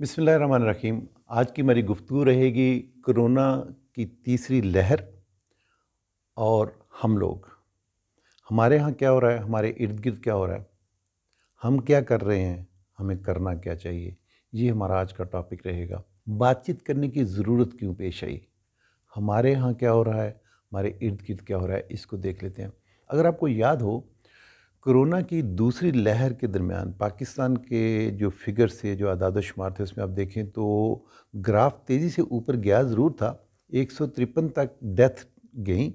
बिसमीम आज की मेरी गुफ्तु रहेगी कोरोना की तीसरी लहर और हम लोग हमारे यहाँ क्या हो रहा है हमारे इर्द गिर्द क्या हो रहा है हम क्या कर रहे हैं हमें करना क्या चाहिए ये हमारा आज का टॉपिक रहेगा बातचीत करने की ज़रूरत क्यों पेश आई हमारे यहाँ क्या हो रहा है हमारे इर्द गिर्द क्या हो रहा है इसको देख लेते हैं अगर आपको याद हो कोरोना की दूसरी लहर के दरमियान पाकिस्तान के जो फिगर से जो आदाद शुमार थे उसमें आप देखें तो ग्राफ तेज़ी से ऊपर गया ज़रूर था एक सौ तिरपन तक डेथ गई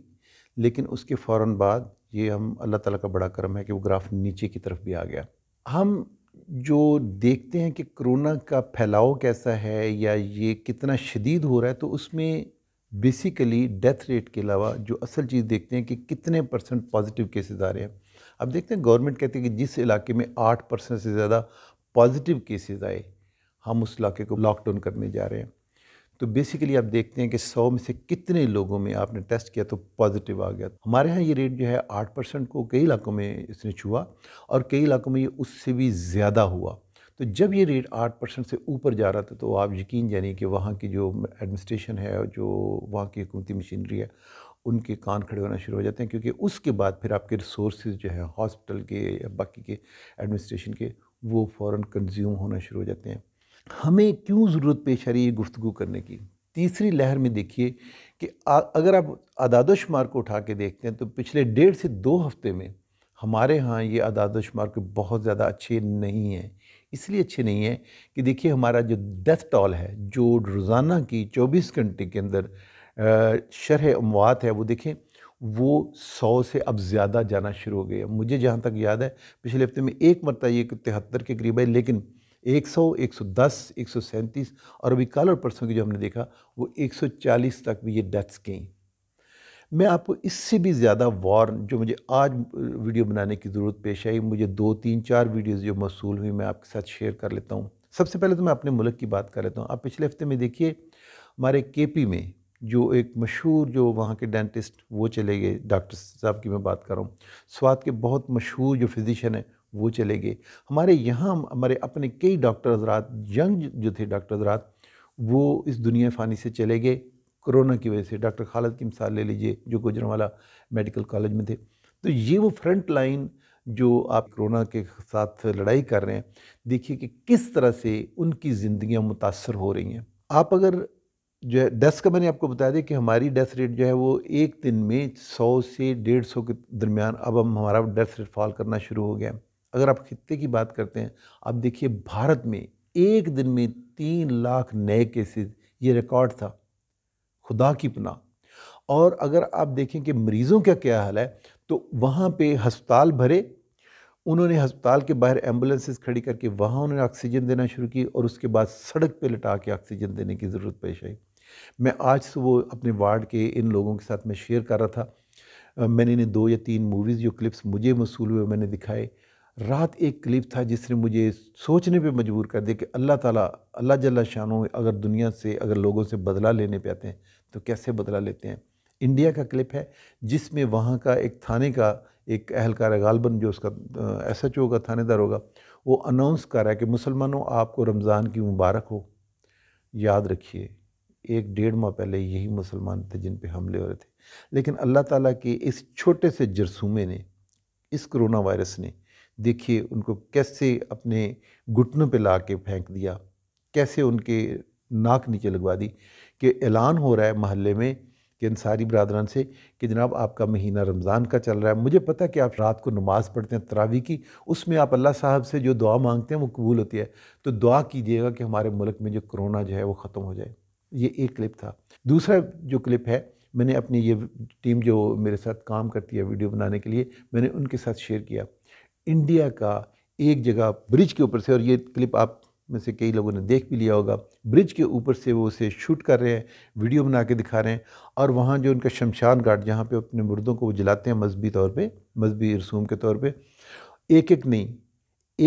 लेकिन उसके फ़ौर बाद ये हम अल्लाह ताला का बड़ा करम है कि वो ग्राफ नीचे की तरफ भी आ गया हम जो देखते हैं कि कोरोना का फैलाव कैसा है या ये कितना शदीद हो रहा है तो उसमें बेसिकली डेथ रेट के अलावा जो असल चीज़ देखते हैं कि कितने परसेंट पॉजिटिव केसेस आ रहे हैं अब देखते हैं गवर्नमेंट कहती है कि जिस इलाके में आठ परसेंट से ज़्यादा पॉजिटिव केसेस आए हम उस इलाके को लॉकडाउन करने जा रहे हैं तो बेसिकली आप देखते हैं कि सौ में से कितने लोगों में आपने टेस्ट किया तो पॉजिटिव आ गया हमारे यहाँ ये रेट जो है आठ परसेंट को कई इलाकों में इसने छुआ और कई इलाकों में ये उससे भी ज़्यादा हुआ तो जब ये रेट आठ परसेंट से ऊपर जा रहा था तो आप यकीन जानिए कि वहाँ की जो एडमिनिस्ट्रेशन है जो वहाँ की हुकूमती मशीनरी है उनके कान खड़े होना शुरू हो जाते हैं क्योंकि उसके बाद फिर आपके रिसोर्स जो है हॉस्पिटल के या बाकी के एडमिनिस्ट्रेशन के वो फ़ौर कंज्यूम होना शुरू हो जाते हैं हमें क्यों ज़रूरत पेश आ रही है गुफ्तु करने की तीसरी लहर में देखिए कि आ, अगर आप अदादोशुमार को उठा के देखते हैं तो पिछले डेढ़ से दो हफ्ते में हमारे यहाँ ये अदादोशुमार के बहुत ज़्यादा अच्छे नहीं हैं इसलिए अच्छे नहीं हैं कि देखिए हमारा जो डेथ टॉल है जो रोज़ाना की 24 घंटे के अंदर शरह अमवात है वो देखें वो सौ से अब ज़्यादा जाना शुरू हो गया मुझे जहाँ तक याद है पिछले हफ्ते में एक मरता ये तिहत्तर के करीब है लेकिन एक सौ एक सौ दस एक सौ सैंतीस और अभी कल और परसों की जो हमने देखा वो एक सौ चालीस तक भी ये डेथ्स गई मैं आपको इससे भी ज़्यादा वार्न जो मुझे आज वीडियो बनाने की ज़रूरत पेश आई मुझे दो तीन चार वीडियोज़ जो मौसू हुई मैं आपके साथ शेयर कर लेता हूँ सबसे पहले तो मैं अपने मुल्क की बात कर लेता हूँ आप पिछले हफ्ते में देखिए हमारे के पी में जो एक मशहूर जो वहाँ के डेंटिस्ट वो चले गए डॉक्टर साहब की मैं बात कर रहा हूँ स्वाद के बहुत मशहूर जो फिज़िशन है वो चले गए हमारे यहाँ हमारे अपने कई डॉक्टर हजरात यंग जो थे डॉक्टर हजरात वो इस दुनिया फ़ानी से चले गए कोरोना की वजह से डॉक्टर खालद की मिसाल ले लीजिए जो वाला मेडिकल कॉलेज में थे तो ये वो फ्रंट लाइन जो आप कोरोना के साथ लड़ाई कर रहे हैं देखिए कि किस तरह से उनकी ज़िंदियाँ मुतासर हो रही हैं आप अगर जो है डेथ का मैंने आपको बता दें कि हमारी डेथ रेट जो है वो एक दिन में सौ से डेढ़ सौ के दरमियान अब हम हमारा डेथ रेट फॉल करना शुरू हो गया अगर आप खत्ते की बात करते हैं आप देखिए भारत में एक दिन में तीन लाख नए केसेस ये रिकॉर्ड था खुदा की पना और अगर आप देखें कि मरीज़ों का क्या हाल है तो वहाँ पर हस्पताल भरे उन्होंने हस्पताल के बाहर एम्बुलेंसेस खड़ी करके वहाँ उन्होंने ऑक्सीजन देना शुरू की और उसके बाद सड़क पे लटा के ऑक्सीजन देने की ज़रूरत पेश आई मैं आज सुबह तो अपने वार्ड के इन लोगों के साथ मैं शेयर कर रहा था मैंने इन्हें दो या तीन मूवीज़ जो क्लिप्स मुझे मसूल हुए मैंने दिखाए रात एक क्लिप था जिसने मुझे सोचने पे मजबूर कर दिया कि अल्लाह ताला अल्लाह जल्ला शानो अगर दुनिया से अगर लोगों से बदला लेने पे आते हैं तो कैसे बदला लेते हैं इंडिया का क्लिप है जिसमें वहाँ का एक थाने का एक अहलकार गालबन जो उसका एस एच होगा थानेदार होगा वो अनाउंस कर रहा है कि मुसलमानों आपको रमज़ान की मुबारक हो याद रखिए एक डेढ़ माह पहले यही मुसलमान थे जिन पे हमले हो रहे थे लेकिन अल्लाह ताला के इस छोटे से जरसूमे ने इस कोरोना वायरस ने देखिए उनको कैसे अपने घुटनों पे ला के फेंक दिया कैसे उनके नाक नीचे लगवा दी कि ऐलान हो रहा है महल्ले में कि इन सारी बरदरान से कि जनाब आपका महीना रमज़ान का चल रहा है मुझे पता है कि आप रात को नमाज़ पढ़ते हैं तरावी की उसमें आप अल्लाह साहब से जो दुआ मांगते हैं वो कबूल होती है तो दुआ कीजिएगा कि हमारे मुल्क में जो कोरोना जो है वो ख़त्म हो जाए ये एक क्लिप था दूसरा जो क्लिप है मैंने अपनी ये टीम जो मेरे साथ काम करती है वीडियो बनाने के लिए मैंने उनके साथ शेयर किया इंडिया का एक जगह ब्रिज के ऊपर से और ये क्लिप आप में से कई लोगों ने देख भी लिया होगा ब्रिज के ऊपर से वो उसे शूट कर रहे हैं वीडियो बना के दिखा रहे हैं और वहाँ जो उनका शमशान घाट जहाँ पे अपने मुर्दों को वो जलाते हैं मजहबी तौर पे मजहबी रसूम के तौर पे एक एक नहीं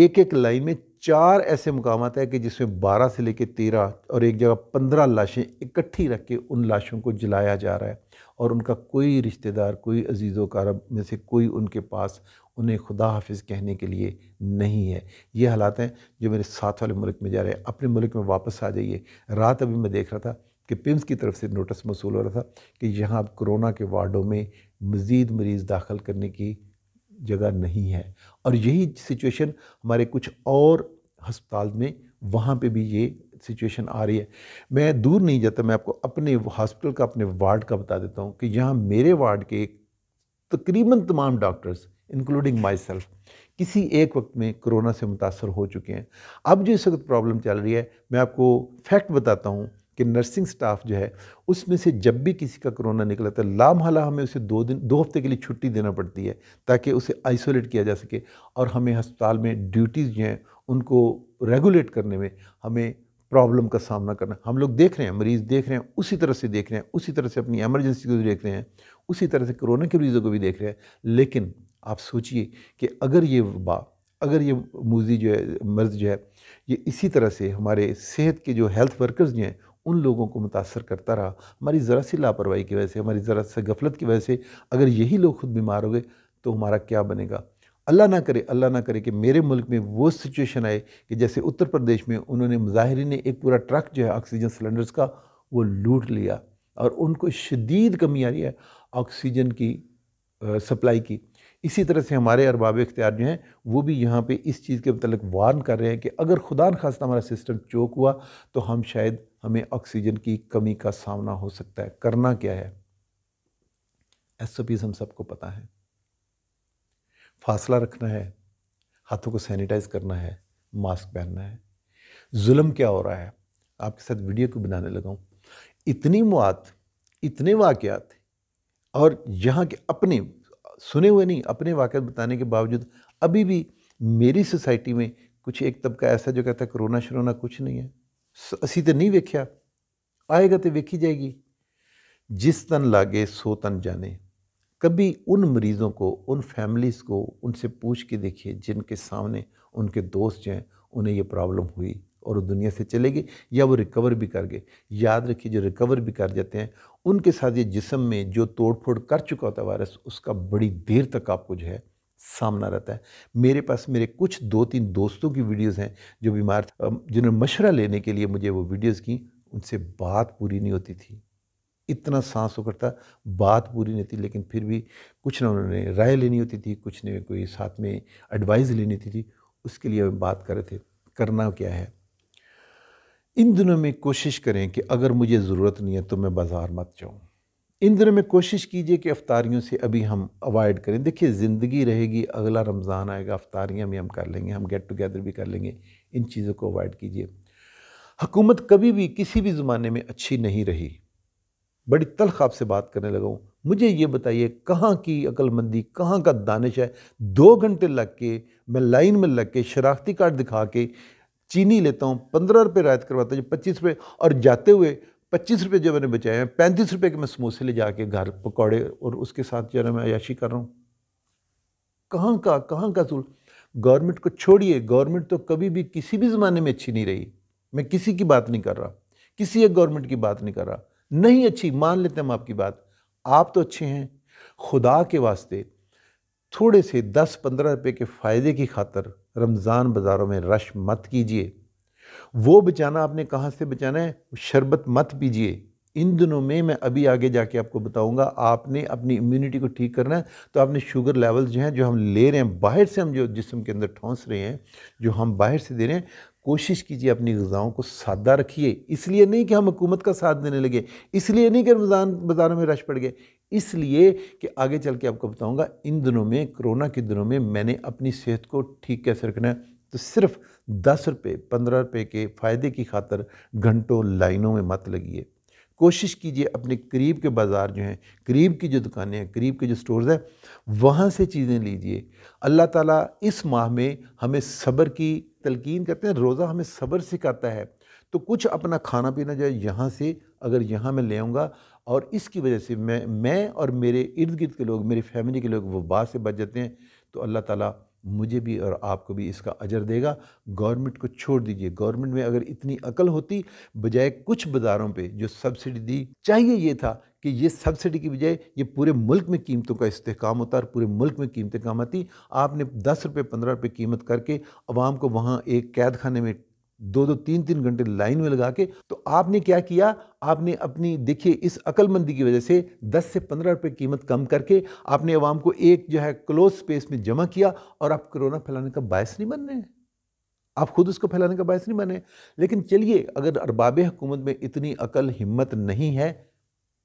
एक एक लाइन में चार ऐसे मकाम हैं कि जिसमें बारह से लेकर तेरह और एक जगह पंद्रह लाशें इकट्ठी रख के उन लाशों को जलाया जा रहा है और उनका कोई रिश्तेदार कोई अजीज़ वारब में से कोई उनके पास उन्हें खुदा हाफिज कहने के लिए नहीं है ये हालात हैं जो मेरे साथ वाले मुल्क में जा रहे हैं अपने मुल्क में वापस आ जाइए रात अभी मैं देख रहा था कि पिम्स की तरफ से नोटिस मौसू हो रहा था कि यहाँ अब कोरोना के वार्डों में मज़ीद मरीज़ दाखिल करने की जगह नहीं है और यही सिचुएशन हमारे कुछ और हस्पताल में वहाँ पे भी ये सिचुएशन आ रही है मैं दूर नहीं जाता मैं आपको अपने हॉस्पिटल का अपने वार्ड का बता देता हूँ कि यहाँ मेरे वार्ड के तकरीबन तमाम डॉक्टर्स इंक्लूडिंग माई सेल्फ किसी एक वक्त में कोरोना से मुतासर हो चुके हैं अब जो इस वक्त प्रॉब्लम चल रही है मैं आपको फैक्ट बताता हूँ कि नर्सिंग स्टाफ जो है उसमें से जब भी किसी का कोरोना निकला था तो लामहला हमें उसे दो दिन दो हफ्ते के लिए छुट्टी देना पड़ती है ताकि उसे आइसोलेट किया जा सके और हमें हस्पताल में ड्यूटीज़ जो हैं उनको रेगुलेट करने में हमें प्रॉब्लम का सामना करना हम लोग देख रहे हैं मरीज़ देख रहे हैं उसी तरह से देख रहे हैं उसी तरह से अपनी एमरजेंसी को भी देख रहे हैं उसी तरह से कोरोना के मरीज़ों को भी देख रहे हैं लेकिन आप सोचिए कि अगर ये वबा अगर ये मूजी जो है मर्ज़ जो है ये इसी तरह से हमारे सेहत के जो हेल्थ वर्कर्स जो हैं उन लोगों को मुतासर करता रहा हमारी ज़रा सी लापरवाही की वजह से हमारी ज़रा सी गफलत की वजह से अगर यही लोग ख़ुद बीमार हो गए तो हमारा क्या बनेगा अल्लाह ना करे अल्लाह ना करे कि मेरे मुल्क में वो सिचुएशन आए कि जैसे उत्तर प्रदेश में उन्होंने मुजाहरी ने एक पूरा ट्रक जो है ऑक्सीजन सिलेंडर्स का वो लूट लिया और उनको शदीद कमी आ रही है ऑक्सीजन की आ, सप्लाई की इसी तरह से हमारे अरबाब इख्तियार जो हैं वो भी यहाँ पे इस चीज़ के मतलब वार्न कर रहे हैं कि अगर खुदा खास हमारा सिस्टम चोक हुआ तो हम शायद हमें ऑक्सीजन की कमी का सामना हो सकता है करना क्या है एस ओ पीज़ हम सबको पता है फासला रखना है हाथों को सैनिटाइज़ करना है मास्क पहनना है जुल्म क्या हो रहा है आपके साथ वीडियो को बनाने लगा हूँ इतनी मुआत इतने वाक़ात और यहाँ के अपने सुने हुए नहीं अपने वाक़ बताने के बावजूद अभी भी मेरी सोसाइटी में कुछ एक तबका ऐसा जो कहता है कोरोना शरोना कुछ नहीं है असी तो नहीं वेख्या आएगा तो वेखी जाएगी जिस तन लागे सो तन जाने कभी उन मरीज़ों को उन फैमिलीज़ को उनसे पूछ के देखिए जिनके सामने उनके दोस्त जो हैं उन्हें ये प्रॉब्लम हुई और वो दुनिया से चले गए या वो रिकवर भी कर गए याद रखिए जो रिकवर भी कर जाते हैं उनके साथ ये जिसम में जो तोड़ फोड़ कर चुका होता है वायरस उसका बड़ी देर तक आपको जो है सामना रहता है मेरे पास मेरे कुछ दो तीन दोस्तों की वीडियोज़ हैं जो बीमार जिन्होंने मशवरा लेने के लिए मुझे वो वीडियोज़ की उनसे बात पूरी नहीं होती थी इतना सांस था बात पूरी नहीं थी लेकिन फिर भी कुछ ना उन्होंने राय लेनी होती थी कुछ ने कोई साथ में एडवाइस लेनी होती थी उसके लिए हम बात कर रहे थे करना क्या है इन दिनों में कोशिश करें कि अगर मुझे ज़रूरत नहीं है तो मैं बाज़ार मत जाऊँ इन दिनों में कोशिश कीजिए कि अफ्तारियों से अभी हम अवॉइड करें देखिए ज़िंदगी रहेगी अगला रमज़ान आएगा अफ्तारियाँ भी हम कर लेंगे हम गेट टुगेदर भी कर लेंगे इन चीज़ों को अवॉइड कीजिए हुकूमत कभी भी किसी भी ज़माने में अच्छी नहीं रही बड़ी तलख आपसे बात करने लगा हूँ मुझे ये बताइए कहाँ की अक्लमंदी कहाँ का दानिश है दो घंटे लग के मैं लाइन में लग के शराख्ती कार्ड दिखा के चीनी लेता हूँ पंद्रह रुपये रायत करवाता हूँ पच्चीस रुपये और जाते हुए पच्चीस रुपये जो मैंने बचाए हैं पैंतीस रुपये के मैं समोसे ले जाके घर पकौड़े और उसके साथ जो है मैं अयाशी कर रहा हूँ कहाँ का कहाँ का सूल गवर्नमेंट को छोड़िए गवर्नमेंट तो कभी भी किसी भी ज़माने में अच्छी नहीं रही मैं किसी की बात नहीं कर रहा किसी एक गवर्नमेंट की बात नहीं कर रहा नहीं अच्छी मान लेते हम आपकी बात आप तो अच्छे हैं खुदा के वास्ते थोड़े से दस पंद्रह रुपये के फ़ायदे की खातर रमज़ान बाज़ारों में रश मत कीजिए वो बचाना आपने कहाँ से बचाना है शरबत मत पीजिए इन दिनों में मैं अभी आगे जाके आपको बताऊंगा आपने अपनी इम्यूनिटी को ठीक करना है तो आपने शुगर लेवल्स जो हैं जो हम ले रहे हैं बाहर से हम जो जिसम के अंदर ठोंस रहे हैं जो हम बाहर से दे रहे हैं कोशिश कीजिए अपनी गज़ाओं को सादा रखिए इसलिए नहीं कि हम हुकूमत का साथ देने लगे इसलिए नहीं कि रमज़ान बाज़ारों में रश पड़ गए इसलिए कि आगे चल के आपको बताऊँगा इन दिनों में कोरोना के दिनों में मैंने अपनी सेहत को ठीक कैसे रखना है तो सिर्फ दस रुपये पंद्रह रुपये के फ़ायदे की खातर घंटों लाइनों में मत लगी कोशिश कीजिए अपने करीब के बाज़ार जो हैं करीब की जो दुकानें हैं करीब के जो स्टोर्स हैं वहाँ से चीज़ें लीजिए अल्लाह ताला इस माह में हमें सब्र की तलकिन करते हैं रोज़ा हमें सब्र सिखाता है तो कुछ अपना खाना पीना जो है यहाँ से अगर यहाँ मैं ले आऊँगा और इसकी वजह से मैं मैं और मेरे इर्द गिर्द के लोग मेरी फैमिली के लोग वबा से बच जाते हैं तो अल्लाह ताला मुझे भी और आपको भी इसका अजर देगा गवर्नमेंट को छोड़ दीजिए गवर्नमेंट में अगर इतनी अकल होती बजाय कुछ बाज़ारों पे जो सब्सिडी दी चाहिए ये था कि ये सब्सिडी की बजाय ये पूरे मुल्क में कीमतों का इस्तेकाम होता और पूरे मुल्क में कीमतें कम आती आपने दस रुपये पंद्रह रुपये कीमत करके आवाम को वहाँ एक कैद खाने में दो दो तीन तीन घंटे लाइन में लगा के तो आपने क्या किया आपने अपनी देखिए इस अकलमंदी की वजह से 10 से 15 रुपए कीमत कम करके आपने आवाम को एक जो है क्लोज स्पेस में जमा किया और आप कोरोना फैलाने का बायस नहीं बन रहे आप खुद उसको फैलाने का बायस नहीं बने लेकिन चलिए अगर अरबाब हुकूमत में इतनी अकल हिम्मत नहीं है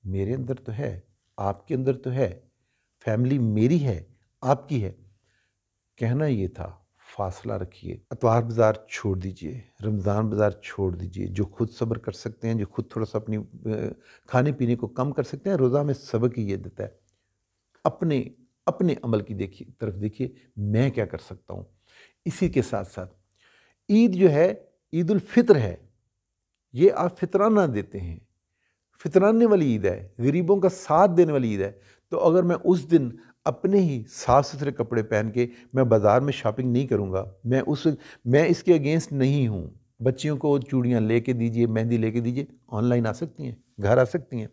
मेरे अंदर तो है आपके अंदर तो है फैमिली मेरी है आपकी है कहना ये था फासला रखिए अतवार बाज़ार छोड़ दीजिए रमज़ान बाज़ार छोड़ दीजिए जो खुद सब्र कर सकते हैं जो खुद थोड़ा सा अपनी खाने पीने को कम कर सकते हैं रोज़ा में सबक ही ये देता है अपने अपने अमल की देखिए तरफ देखिए मैं क्या कर सकता हूँ इसी के साथ साथ ईद जो है ईद है ये आप फितराना देते हैं फितरानने वाली ईद है गरीबों का साथ देने वाली ईद है तो अगर मैं उस दिन अपने ही साफ़ सुथरे कपड़े पहन के मैं बाज़ार में शॉपिंग नहीं करूँगा मैं उस मैं इसके अगेंस्ट नहीं हूँ बच्चियों को चूड़ियाँ ले के दीजिए मेहंदी ले कर दीजिए ऑनलाइन आ सकती हैं घर आ सकती हैं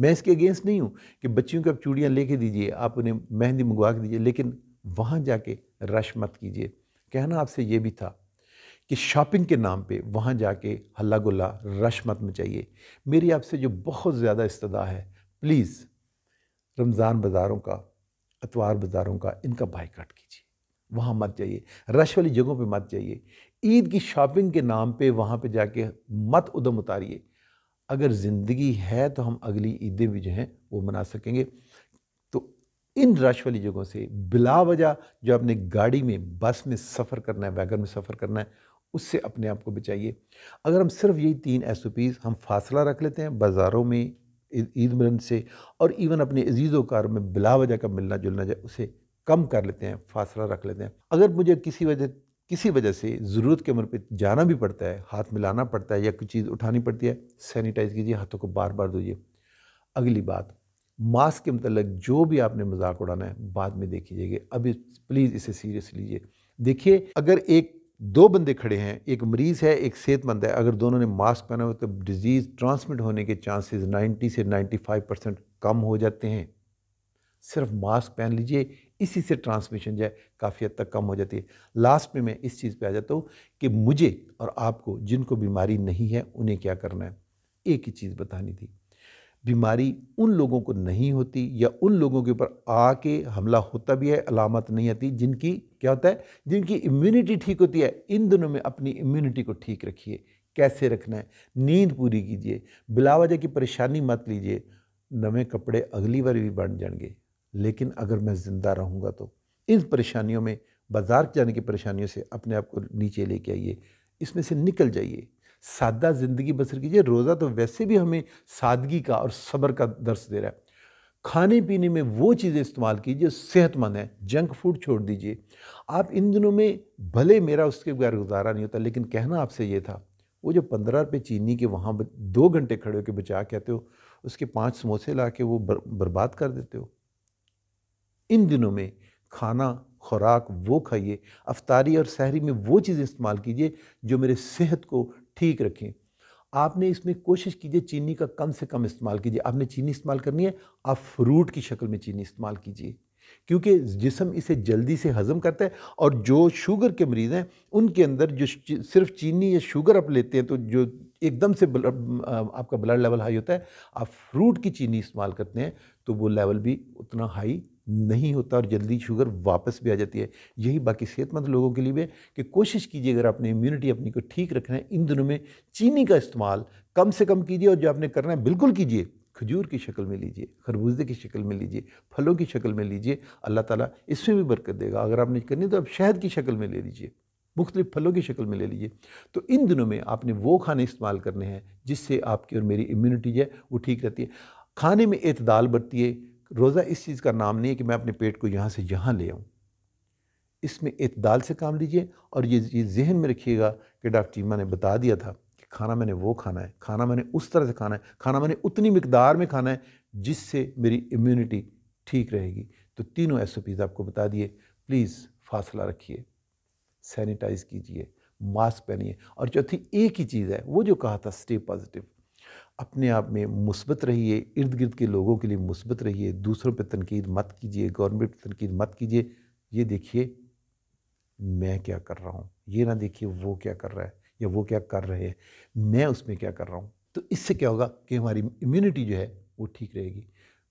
मैं इसके अगेंस्ट नहीं हूँ कि बच्चियों को आप चूड़ियाँ ले कर दीजिए आप उन्हें मेहंदी मंगवा के दीजिए लेकिन वहाँ जाके रश मत कीजिए कहना आपसे ये भी था कि शॉपिंग के नाम पे वहाँ जाके हल्ला गुल्ला रश मत मचाइए मेरी आपसे जो बहुत ज़्यादा इस्तदा है प्लीज़ रमज़ान बाज़ारों का अतवार बाज़ारों का इनका बाइकाट कीजिए वहाँ मत जाइए रश वाली जगहों पे मत जाइए ईद की शॉपिंग के नाम पे वहाँ पे जाके मत उदम उतारिए अगर ज़िंदगी है तो हम अगली ईदें भी जो हैं वो मना सकेंगे तो इन रश वाली जगहों से बिला वजह जो आपने गाड़ी में बस में सफ़र करना है वैगन में सफ़र करना है उससे अपने आप को बचाइए अगर हम सिर्फ यही तीन एस हम फासला रख लेते हैं बाज़ारों में ईद मिलन से और इवन अपने अजीज़ों कार में बिला वजह का मिलना जुलना जाए उसे कम कर लेते हैं फासला रख लेते हैं अगर मुझे किसी वजह किसी वजह से ज़रूरत के उम्र पर जाना भी पड़ता है हाथ मिलाना पड़ता है या कोई चीज़ उठानी पड़ती है सैनिटाइज़ कीजिए हाथों को बार बार धोइए अगली बात मास्क के मतलब जो भी आपने मजाक उड़ाना है बाद में देखिए अभी प्लीज़ इसे सीरियस लीजिए देखिए अगर एक दो बंदे खड़े हैं एक मरीज़ है एक सेहतमंद है अगर दोनों ने मास्क पहना हो तो डिज़ीज़ ट्रांसमिट होने के चांसेस 90 से 95 परसेंट कम हो जाते हैं सिर्फ मास्क पहन लीजिए इसी से ट्रांसमिशन जो है काफ़ी हद तक कम हो जाती है लास्ट में मैं इस चीज़ पे आ जाता हूँ कि मुझे और आपको जिनको बीमारी नहीं है उन्हें क्या करना है एक ही चीज़ बतानी थी बीमारी उन लोगों को नहीं होती या उन लोगों के ऊपर आके हमला होता भी है अलामत नहीं आती जिनकी क्या होता है जिनकी इम्यूनिटी ठीक होती है इन दिनों में अपनी इम्यूनिटी को ठीक रखिए कैसे रखना है नींद पूरी कीजिए बिलावजह की परेशानी मत लीजिए नवे कपड़े अगली बार भी बन जाएंगे लेकिन अगर मैं ज़िंदा रहूँगा तो इन परेशानियों में बाज़ार जाने की परेशानियों से अपने आप को नीचे लेके आइए इसमें से निकल जाइए सादा ज़िंदगी बसर कीजिए रोज़ा तो वैसे भी हमें सादगी का और सब्र का दर्श दे रहा है खाने पीने में वो चीज़ें इस्तेमाल कीजिए सेहतमंद हैं जंक फूड छोड़ दीजिए आप इन दिनों में भले मेरा उसके बगैर गुजारा नहीं होता लेकिन कहना आपसे ये था वो जो पंद्रह रुपये चीनी के वहाँ दो घंटे खड़े होकर बचा कहते हो उसके पाँच समोसे ला के वो बर, बर्बाद कर देते हो इन दिनों में खाना खुराक वो खाइए अफतारी और सहरी में वो चीज़ें इस्तेमाल कीजिए जो मेरे सेहत को ठीक रखें आपने इसमें कोशिश कीजिए चीनी का कम से कम इस्तेमाल कीजिए आपने चीनी इस्तेमाल करनी है आप फ्रूट की शक्ल में चीनी इस्तेमाल कीजिए क्योंकि जिसम इसे जल्दी से हज़म करता है और जो शुगर के मरीज़ हैं उनके अंदर जो सिर्फ चीनी या शुगर आप लेते हैं तो जो एकदम से बल, आपका ब्लड लेवल हाई होता है आप फ्रूट की चीनी इस्तेमाल करते हैं तो वो लेवल भी उतना हाई नहीं होता और जल्दी शुगर वापस भी आ जाती है यही बाकी सेहतमंद लोगों के लिए भी है कि कोशिश कीजिए अगर आपने इम्यूनिटी अपनी को ठीक रखना है इन दिनों में चीनी का इस्तेमाल कम से कम कीजिए और जो आपने करना है बिल्कुल कीजिए खजूर की शक्ल में लीजिए खरबूजे की शक्ल में लीजिए फलों की शक्ल में लीजिए अल्लाह ताला इसमें भी बरकत देगा अगर आपने करनी है तो आप शहद की शक्ल में ले लीजिए मुख्तलिफ फलों की शक्ल में ले लीजिए तो इन दिनों में आपने वो खाने इस्तेमाल करने हैं जिससे आपकी और मेरी इम्यूनिटी जो है वो ठीक रहती है खाने में अतदाल है रोज़ा इस चीज़ का नाम नहीं है कि मैं अपने पेट को यहाँ से यहाँ ले आऊँ इसमें इतदाल से काम लीजिए और ये ये जहन में रखिएगा कि डॉक्टर चीमा ने बता दिया था कि खाना मैंने वो खाना है खाना मैंने उस तरह से खाना है खाना मैंने उतनी मकदार में खाना है जिससे मेरी इम्यूनिटी ठीक रहेगी तो तीनों एस ओ पीज़ आपको बता दिए प्लीज़ फासला रखिए सैनिटाइज़ कीजिए मास्क पहनिए और चौथी एक ही चीज़ है वो जो कहा था स्टे पॉजिटिव अपने आप में मुस्बत रहिए इर्द गिर्द के लोगों के लिए मुस्बत रहिए दूसरों पर तनकीद मत कीजिए गवर्नमेंट पर तनकीद मत कीजिए ये देखिए मैं क्या कर रहा हूँ ये ना देखिए वो क्या कर रहा है या वो क्या कर रहे हैं मैं उसमें क्या कर रहा हूँ तो इससे क्या होगा कि हमारी इम्यूनिटी जो है वो ठीक रहेगी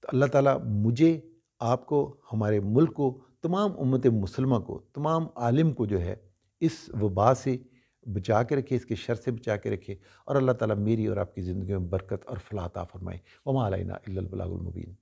तो अल्लाह ताला मुझे आपको हमारे मुल्क को तमाम उम्मत मुसलमा को तमाम आलिम को जो है इस वबा से बचा के रखे इसके शर से बचा के रखे और अल्लाह ताला मेरी और आपकी ज़िंदगी में बरकत और फलाता फरमाए वमा अलैना इल्लल बलागुल मुबीन